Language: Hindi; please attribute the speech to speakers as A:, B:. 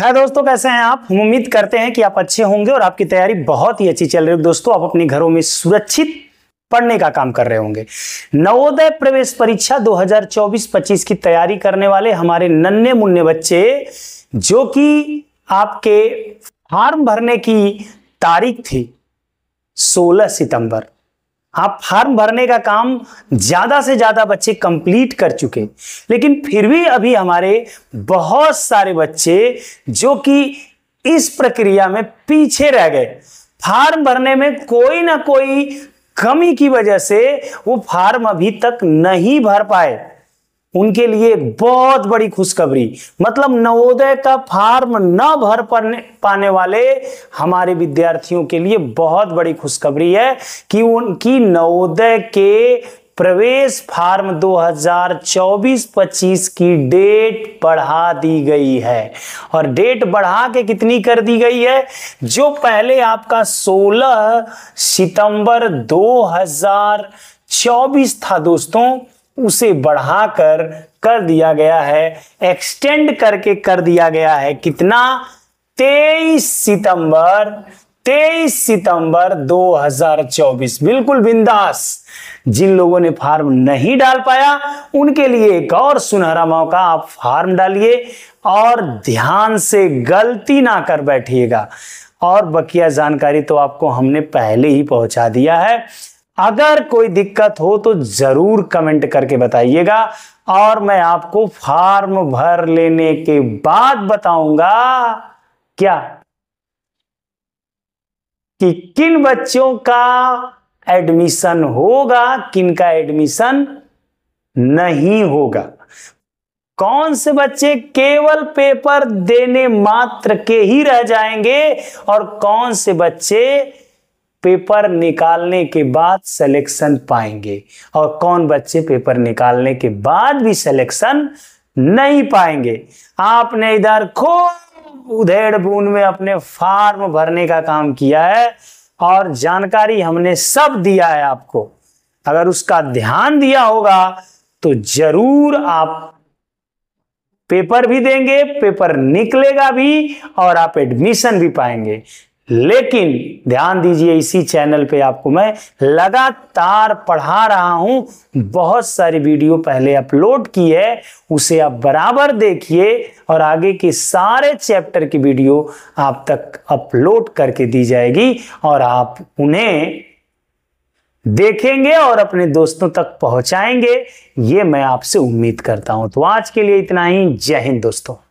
A: है दोस्तों कैसे हैं आप हम उम्मीद करते हैं कि आप अच्छे होंगे और आपकी तैयारी बहुत ही अच्छी चल रही है दोस्तों आप अपने घरों में सुरक्षित पढ़ने का काम कर रहे होंगे नवोदय प्रवेश परीक्षा 2024-25 की तैयारी करने वाले हमारे नन्हे मुन्ने बच्चे जो कि आपके फॉर्म भरने की तारीख थी 16 सितंबर आप फार्म भरने का काम ज़्यादा से ज़्यादा बच्चे कंप्लीट कर चुके लेकिन फिर भी अभी हमारे बहुत सारे बच्चे जो कि इस प्रक्रिया में पीछे रह गए फार्म भरने में कोई ना कोई कमी की वजह से वो फार्म अभी तक नहीं भर पाए उनके लिए बहुत बड़ी खुशखबरी मतलब नवोदय का फार्म न भर पाने वाले हमारे विद्यार्थियों के लिए बहुत बड़ी खुशखबरी है कि उनकी नवोदय के प्रवेश फार्म 2024-25 की डेट बढ़ा दी गई है और डेट बढ़ा के कितनी कर दी गई है जो पहले आपका 16 सितंबर 2024 था दोस्तों उसे बढ़ाकर कर दिया गया है एक्सटेंड करके कर दिया गया है कितना 23 सितंबर 23 सितंबर 2024 बिल्कुल बिंदास जिन लोगों ने फार्म नहीं डाल पाया उनके लिए एक और सुनहरा मौका आप फार्म डालिए और ध्यान से गलती ना कर बैठिएगा और बकिया जानकारी तो आपको हमने पहले ही पहुंचा दिया है अगर कोई दिक्कत हो तो ज़रूर कमेंट करके बताइएगा और मैं आपको फॉर्म भर लेने के बाद बताऊंगा क्या कि किन बच्चों का एडमिशन होगा किन का एडमिशन नहीं होगा कौन से बच्चे केवल पेपर देने मात्र के ही रह जाएंगे और कौन से बच्चे पेपर निकालने के बाद सिलेक्शन पाएंगे और कौन बच्चे पेपर निकालने के बाद भी सिलेक्शन नहीं पाएंगे आपने इधर खूब उधेड़ बून में अपने फार्म भरने का काम किया है और जानकारी हमने सब दिया है आपको अगर उसका ध्यान दिया होगा तो जरूर आप पेपर भी देंगे पेपर निकलेगा भी और आप एडमिशन भी पाएंगे लेकिन ध्यान दीजिए इसी चैनल पे आपको मैं लगातार पढ़ा रहा हूं बहुत सारी वीडियो पहले अपलोड की है उसे आप बराबर देखिए और आगे के सारे चैप्टर की वीडियो आप तक अपलोड करके दी जाएगी और आप उन्हें देखेंगे और अपने दोस्तों तक पहुंचाएंगे ये मैं आपसे उम्मीद करता हूं तो आज के लिए इतना ही जय हिंद दोस्तों